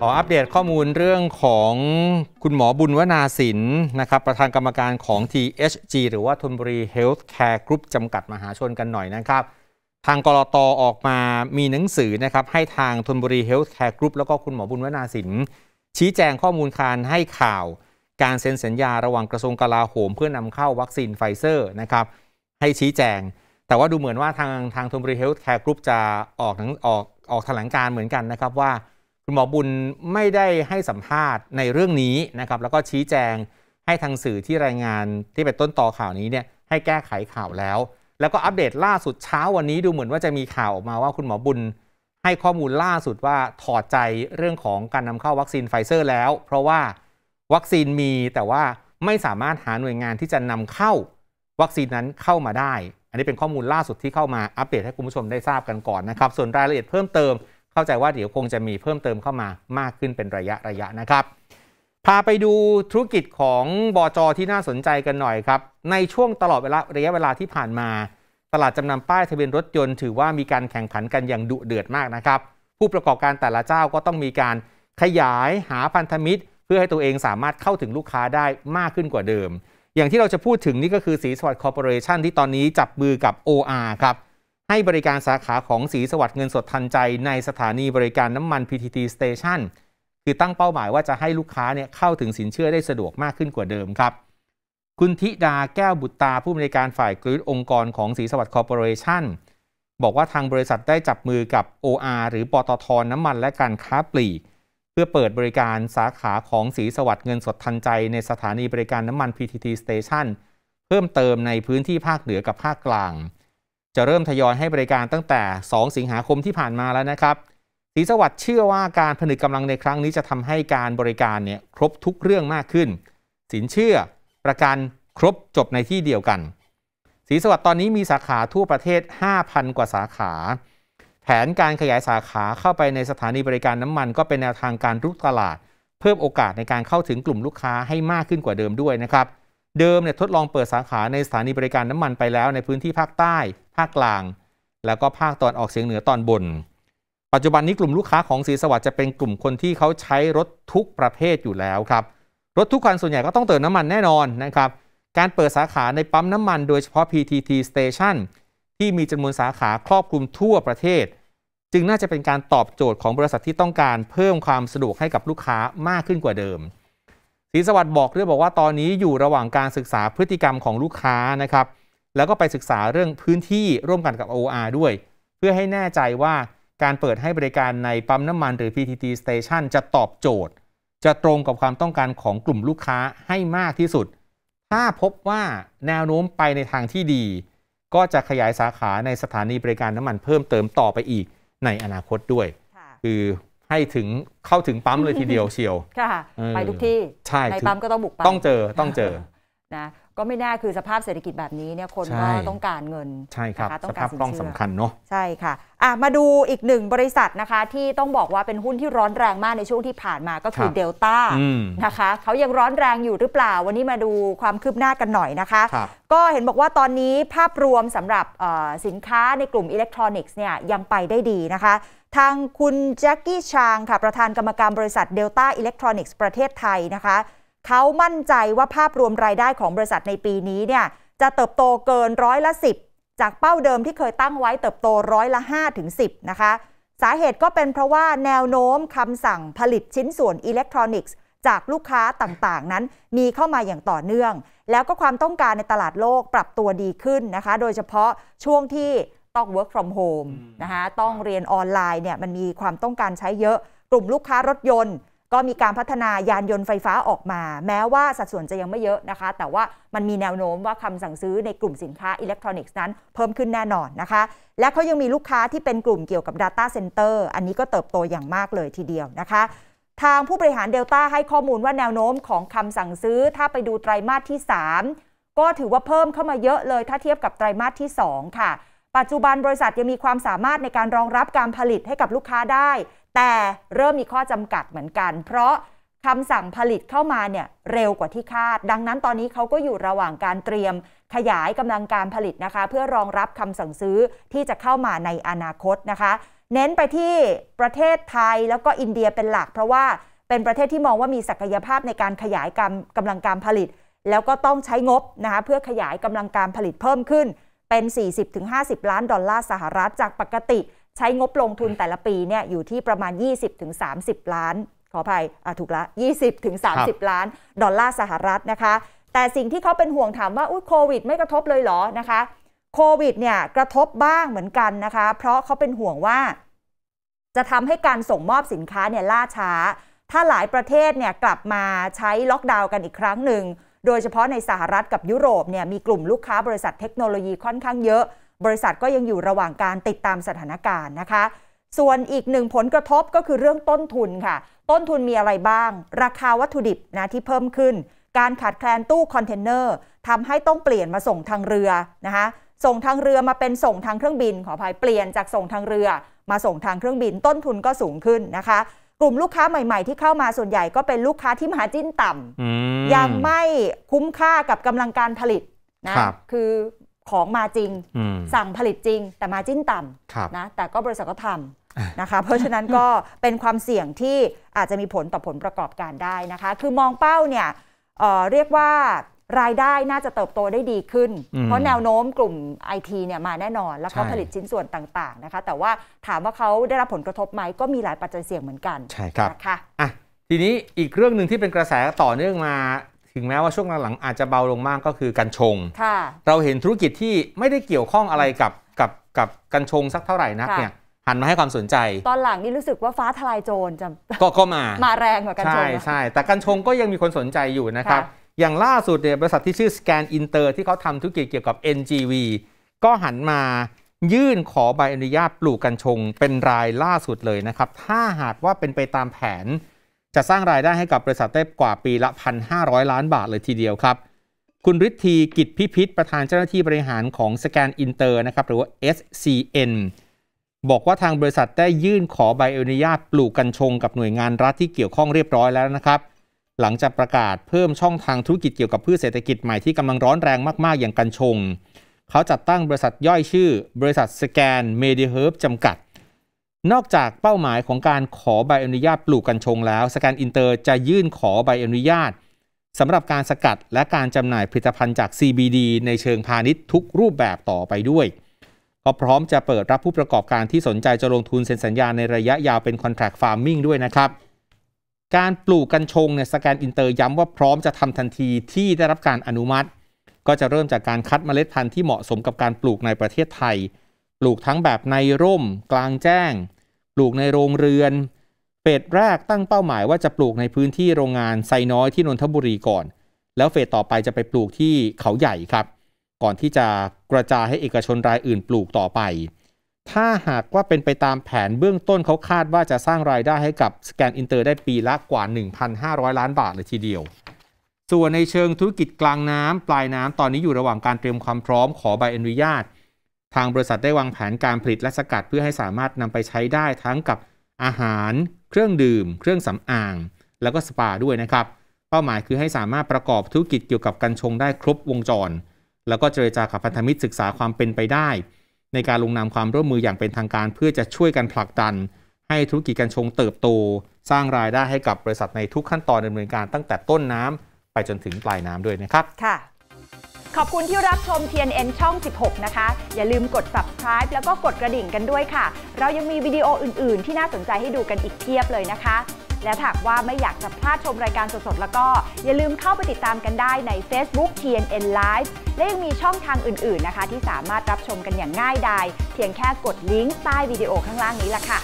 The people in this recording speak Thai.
ขออัปเดตข้อมูลเรื่องของคุณหมอบุญวนาสินนะครับประธานกรรมการของ THG หรือว่าทนบุรี Healthcare Group จำกัดมหาชนกันหน่อยนะครับ ทางกรตอออกมามีหนังสือนะครับให้ทางทนบุรี Healthcare Group แล้วก็คุณหมอบุญวนาสินชี้แจงข้อมูลการให้ข่าว การเซ็นสัญญาระหว่างกระทรวงกลาโหมเพื่อนำเข้าวัคซีนไฟเซอร์นะครับให้ชี้แจง แต่ว่าดูเหมือนว่าทางทางทนบุรีเฮลท์แคร์กรุ๊ปจะออกออกออกแถลงการเหมือนกันนะครับว่าคุณหมอบุญไม่ได้ให้สัมภาษณ์ในเรื่องนี้นะครับแล้วก็ชี้แจงให้ทางสื่อที่รายงานที่เป็นต้นต่อข่าวนี้เนี่ยให้แก้ไขข่าวแล้ว แล้วก็อัปเดตล่าสุดเช้าวันนี้ดูเหมือนว่าจะมีข่าวออกมาว่าคุณหมอบุญให้ข้อมูลล่าสุดว่าถอดใจเรื่องของการนำเข้าวัคซีนไฟเซอร์แล้ว เพราะว่าวัคซีนมีแต่ว่าไม่สามารถหาหน่วยงานที่จะนำเข้าวัคซีนนั้นเข้ามาได้ อันนี้เป็นข้อมูลล่าสุดที่เข้ามาอัปเดตให้คุณผู้ชมได้ทราบกันก่อนนะครับส่วนรายละเอียดเพิ่มเติมเข้าใจว่าเดี๋ยวคงจะมีเพิ่มเติมเข้ามามากขึ้นเป็นระยะระยะนะครับ พาไปดูธุรกิจของบอจอที่น่าสนใจกันหน่อยครับในช่วงตลอดเวลาระยะเวลาที่ผ่านมา ตลาดจำนำป้ายทะเบียนรถยนต์ถือว่ามีการแข่งขันกันอย่างดุเดือดมากนะครับ ผู้ประกอบการแต่ละเจ้าก็ต้องมีการขยายหาพันธมิตร เพื่อให้ตัวเองสามารถเข้าถึงลูกค้าได้มากขึ้นกว่าเดิม อย่างที่เราจะพูดถึงนี่ก็คือสีสวัสดิ์คอร์ปอเรชันที่ตอนนี้จับมือกับ OR ครับให้บริการสาขาของสีสวัสดิ์เงินสดทันใจในสถานีบริการน้ำมัน PTT Station คือตั้งเป้าหมายว่าจะให้ลูกค้าเนี่ยเข้าถึงสินเชื่อได้สะดวกมากขึ้นกว่าเดิมครับ คุณธิดาแก้วบุตตาผู้บริการฝ่ายกร่ดองค์กรของสีสวัสดิ์คอร์ปอเรชั่น บอกว่าทางบริษัทได้จับมือกับ OR หรือปตทน้ำมันและการค้าปลีกเพื่อเปิดบริการสาขาของสีสวัสดิ์เงินสดทันใจในสถานีบริการน้ำมัน PTT Station เพิ่มเติมในพื้นที่ภาคเหนือกับภาคกลางจะเริ่มทยอยให้บริการตั้งแต่ 2 สิงหาคมที่ผ่านมาแล้วนะครับศรีสวัสดิ์เชื่อว่าการผนึกกำลังในครั้งนี้จะทำให้การบริการเนี่ยครบทุกเรื่องมากขึ้น สินเชื่อประกันครบจบในที่เดียวกันศรีสวัสดิ์ตอนนี้มีสาขาทั่วประเทศ 5,000 กว่าสาขา แผนการขยายสาขาเข้าไปในสถานีบริการน้ำมัน ก็เป็นแนวทางการรุกตลาด เพิ่มโอกาสในการเข้าถึงกลุ่มลูกค้าให้มากขึ้นกว่าเดิมด้วยนะครับ เดิมเนี่ยทดลองเปิดสาขาในสถานีบริการน้ำมันไปแล้ว ในพื้นที่ภาคใต้ภาคกลาง แล้วก็ภาคตอนออกเสียงเหนือตอนบน ปัจจุบันนี้กลุ่มลูกค้าของสีสวัสดิ์จะเป็นกลุ่มคนที่เขาใช้รถทุกประเภทอยู่แล้วครับ รถทุกคันส่วนใหญ่ก็ต้องเติมน้ำมันแน่นอนนะครับ การเปิดสาขาในปั๊มน้ำมันโดยเฉพาะ PTT Station ที่มีจำนวนสาขาครอบคลุมทั่วประเทศ จึงน่าจะเป็นการตอบโจทย์ของบริษัทที่ต้องการเพิ่มความสะดวกให้กับลูกค้ามากขึ้นกว่าเดิม สีสวัสดิ์บอกเรื่องบอกว่าตอนนี้อยู่ระหว่างการศึกษาพฤติกรรมของลูกค้านะครับแล้วก็ไปศึกษาเรื่องพื้นที่ร่วมกันกับ OR ด้วยเพื่อให้แน่ใจว่าการเปิดให้บริการในปั๊มน้ำมันหรือ PTT Station จะตอบโจทย์ จะตรงกับความต้องการของกลุ่มลูกค้าให้มากที่สุด ถ้าพบว่าแนวโน้มไปในทางที่ดี ก็จะขยายสาขาในสถานีบริการน้ำมันเพิ่มเติมต่อไปอีกในอนาคตด้วย คือให้ถึงเข้าถึงปั๊มเลยทีเดียวเชียวค่ะไปทุกที่ใช่ในปั๊มก็ต้องบุกปั๊มต้องเจอต้องเจอนะก็ไม่แน่คือสภาพเศรษฐกิจแบบนี้เนี่ยคนก็ต้องการเงินใช่ครับสภาพคล่องสำคัญเนาะใช่ค่ะอ่ะ มาดูอีกหนึ่งบริษัทนะคะ ที่ต้องบอกว่าเป็นหุ้นที่ร้อนแรงมากในช่วงที่ผ่านมาก็คือเดลต้านะคะเขายังร้อนแรงอยู่หรือเปล่าวันนี้มาดูความคืบหน้ากันหน่อยนะคะ ก็เห็นบอกว่าตอนนี้ภาพรวมสำหรับสินค้าในกลุ่มอิเล็กทรอนิกส์เนี่ยยังไปได้ดีนะคะ ทางคุณแจ็คกี้ชางค่ะประธานกรรมการบริษัทเดลต้าอิเล็กทรอนิกส์ประเทศไทยนะคะเขามั่นใจว่าภาพรวมรายได้ของบริษัทในปีนี้เนี่ยจะเติบโตเกินร้อยละ 10 จากเป้าเดิมที่เคยตั้งไว้เติบโตร้อยละ5ถึง10 นะคะ สาเหตุก็เป็นเพราะว่าแนวโน้มคำสั่งผลิตชิ้นส่วนอิเล็กทรอนิกส์ จากลูกค้าต่างๆ นั้นมีเข้ามาอย่างต่อเนื่อง แล้วก็ความต้องการในตลาดโลกปรับตัวดีขึ้นนะคะ โดยเฉพาะช่วงที่ต้อง work from home นะคะต้องเรียนออนไลน์เนี่ยมันมีความต้องการใช้เยอะกลุ่มลูกค้ารถยนต์ก็มีการพัฒนายานยนต์ไฟฟ้าออกมา แม้ว่าสัดส่วนจะยังไม่เยอะนะคะ แต่ว่ามันมีแนวโน้มว่าคำสั่งซื้อในกลุ่มสินค้าอิเล็กทรอนิกส์นั้นเพิ่มขึ้นแน่นอนนะคะ และเขายังมีลูกค้าที่เป็นกลุ่มเกี่ยวกับ Data Center อันนี้ก็เติบโตอย่างมากเลยทีเดียวนะคะ ทางผู้บริหารเดลต้าให้ข้อมูลว่าแนวโน้มของคำสั่งซื้อถ้าไปดูไตรามาสที่ 3 ก็ถือว่าเพิ่มเข้ามาเยอะเลยถ้าเทียบกับไตรามาสที่ 2 ค่ะปัจจุบันบริษัทยังมีความสามารถในการรองรับการผลิตให้กับลูกค้าได้ แต่เริ่มมีข้อจำกัดเหมือนกัน เพราะคำสั่งผลิตเข้ามาเนี่ยเร็วกว่าที่คาด ดังนั้นตอนนี้เขาก็อยู่ระหว่างการเตรียม ขยายกำลังการผลิตนะคะ เพื่อรองรับคำสั่งซื้อที่จะเข้ามาในอนาคตนะคะ เน้นไปที่ประเทศไทยแล้วก็อินเดียเป็นหลัก เพราะว่าเป็นประเทศที่มองว่ามีศักยภาพในการขยายกำกำลังการผลิต แล้วก็ต้องใช้งบนะคะเพื่อขยายกำลังการผลิตเพิ่มขึ้นเป็น 40-50 ล้าน ดอลลาร์สหรัฐ จากปกติใช้งบลงทุนแต่ละปีเนี่ยอยู่ที่ประมาณ 20-30 ล้าน ขออภัยถูกละ20-30ล้าน ดอลลาร์สหรัฐนะคะ แต่สิ่งที่เขาเป็นห่วงถามว่าอุ้ยโควิดไม่กระทบเลยเหรอนะคะโควิดเนี่ยกระทบบ้างเหมือนกันนะคะเพราะเขาเป็นห่วงว่าจะทำให้การส่งมอบสินค้าเนี่ยล่าช้า ถ้าหลายประเทศเนี่ยกลับมาใช้ล็อกดาวน์กันอีกครั้งหนึ่งโดยเฉพาะในสหรัฐกับยุโรปเนี่ยมีกลุ่มลูกค้าบริษัทเทคโนโลยีค่อนข้างเยอะ บริษัทก็ยังอยู่ระหว่างการติดตามสถานการณ์นะคะ ส่วนอีกหนึ่งผลกระทบก็คือเรื่องต้นทุนค่ะ ต้นทุนมีอะไรบ้าง ราคาวัตถุดิบนะที่เพิ่มขึ้น การขาดแคลนตู้คอนเทนเนอร์ทำให้ต้องเปลี่ยนมาส่งทางเรือนะคะส่งทางเรือมาเป็นส่งทางเครื่องบิน ขออภัยเปลี่ยน จากส่งทางเรือมาส่งทางเครื่องบิน ต้นทุนก็สูงขึ้นนะคะกลุ่มลูกค้าใหม่ ๆที่เข้ามาส่วนใหญ่ก็เป็นลูกค้าที่มาจิ้นต่ำ ยังไม่คุ้มค่ากับกำลังการผลิตนะ คือของมาจริงสั่งผลิตจริง แต่มาจิ้นต่ำนะแต่ก็บริษัทก็ทำนะคะเพราะฉะนั้นก็เป็นความเสี่ยงที่อาจจะมีผลต่อผลประกอบการได้นะคะคือมองเป้าเนี่ยเเรียกว่ารายได้น่าจะเติบโตได้ดีขึ้น เพราะแนวโน้มกลุ่มไอทีเนี่ยมาแน่นอน แล้วเขาผลิตชิ้นส่วนต่างๆนะคะ แต่ว่าถามว่าเขาได้รับผลกระทบไหมก็มีหลายปัจจัยเสี่ยงเหมือนกันใช่ครับนะคะอ่ะ ทีนี้อีกเรื่องหนึ่งที่เป็นกระแสต่อเนื่องมา ถึงแม้ว่าช่วงหลังๆอาจจะเบาลงมากก็คือกัญชงเราเห็นธุรกิจที่ไม่ได้เกี่ยวข้องอะไรกับกับกับกัญชงสักเท่าไหร่นักเนี่ย หันมาให้ความสนใจ ตอนหลังนี่รู้สึกว่าฟ้าทลายโจรจะก็ก็มามาแรงกว่ากัญชงใช่ใช่แต่กัญชงก็ยังมีคนสนใจอยู่นะครับอย่างล่าสุดเนี่ยบริษัทที่ชื่อ Scan Inter ที่เขาทำธุรกิจเกี่ยวกับ NGV ก็หันมายื่นขอใบอนุญาตปลูกกัญชงเป็นรายล่าสุดเลยนะครับ ถ้าหากว่าเป็นไปตามแผน จะสร้างรายได้ให้กับบริษัทได้กว่าปีละ 1,500 ล้านบาทเลยทีเดียวครับ คุณฤทธีกิจพิพิธประธานเจ้าหน้าที่บริหารของสแกนอินเตอร์นะครับหรือว่า SCN บอกว่าทางบริษัทได้ยื่นขอใบอนุญาตปลูกกัญชง กับหน่วยงานรัฐที่เกี่ยวข้องเรียบร้อยแล้วนะครับหลังจากประกาศเพิ่มช่องทางธุรกิจเกี่ยวกับพืชเศรษฐกิจใหม่ที่กำลังร้อนแรงมาก ๆ อย่างกัญชง เขาจัดตั้งบริษัทย่อยชื่อบริษัทสแกนเมดิเฮิร์บจำกัด นอกจากเป้าหมายของการขอใบอนุญาตปลูกกัญชงแล้วสแกนอินเตอร์จะยื่นขอใบอนุญาต สำหรับการสกัดและการจำหน่ายผลิตภัณฑ์จาก CBD ในเชิงพาณิชย์ทุกรูปแบบต่อไปด้วยก็พร้อมจะเปิดรับผู้ประกอบการที่สนใจจะลงทุนเซ็นสัญญาในระยะยาวเป็นคอนแท a c ฟาร์มิ n งด้วยนะครับการปลูกกัญชงเนี่ยสแกนอินเตอร์ย้ำว่าพร้อมจะทำทันทีที่ได้รับการอนุมัติ ก็จะเริ่มจากการคัดเมล็ดพันธุ์ที่เหมาะสมกับการปลูกในประเทศไทย ปลูกทั้งแบบในร่มกลางแจ้ง ปลูกในโรงเรือน เฟสแรกตั้งเป้าหมายว่าจะปลูกในพื้นที่โรงงานไซน้อยที่นนทบุรีก่อน แล้วเฟสต่อไปจะไปปลูกที่เขาใหญ่ครับ ก่อนที่จะกระจายให้เอกชนรายอื่น ปลูกต่อไปถ้าหากว่าเป็นไปตามแผนเบื้องต้นเขาคาดว่าจะสร้างรายได้ให้กับ สแกนอินเตอร์ได้ปีละกว่า 1,500 ล้านบาทเลยทีเดียว ส่วนในเชิงธุรกิจกลางน้ำปลายน้ำตอนนี้อยู่ระหว่างการเตรียมความพร้อมขอใบอนุญาต ทางบริษัทได้วางแผนการผลิตและสกัดเพื่อให้สามารถนำไปใช้ได้ทั้งกับอาหาร เครื่องดื่ม เครื่องสำอาง แล้วก็สปาด้วยนะครับ เป้าหมายคือให้สามารถประกอบธุรกิจเกี่ยวกับกัญชงได้ครบวงจร แล้วก็เจรจากับพันธมิตรศึกษาความเป็นไปได้ในการลงนามความร่วมมืออย่างเป็นทางการเพื่อจะช่วยกันผลักดัน ให้ธุรกิจการชงเติบโต สร้างรายได้ให้กับบริษัทในทุกขั้นตอนดำเนินการตั้งแต่ต้นน้ำ ไปจนถึงปลายน้ำด้วยนะครับค่ะขอบคุณที่รับชม TNN ช่อง 16 นะคะ อย่าลืมกด subscribe แล้วก็กดกระดิ่งกันด้วยค่ะ เรายังมีวิดีโออื่น ๆ ที่น่าสนใจให้ดูกันอีกเพียบเลยนะคะและหากว่าไม่อยากจะพลาดชมรายการสดๆ แล้วก็ อย่าลืมเข้าไปติดตามกันได้ใน Facebook TNN Live และยังมีช่องทางอื่น ๆนะคะ ที่สามารถรับชมกันอย่างง่ายดายเพียงแค่กดลิงก์ใต้วิดีโอข้างล่างนี้ละค่ะ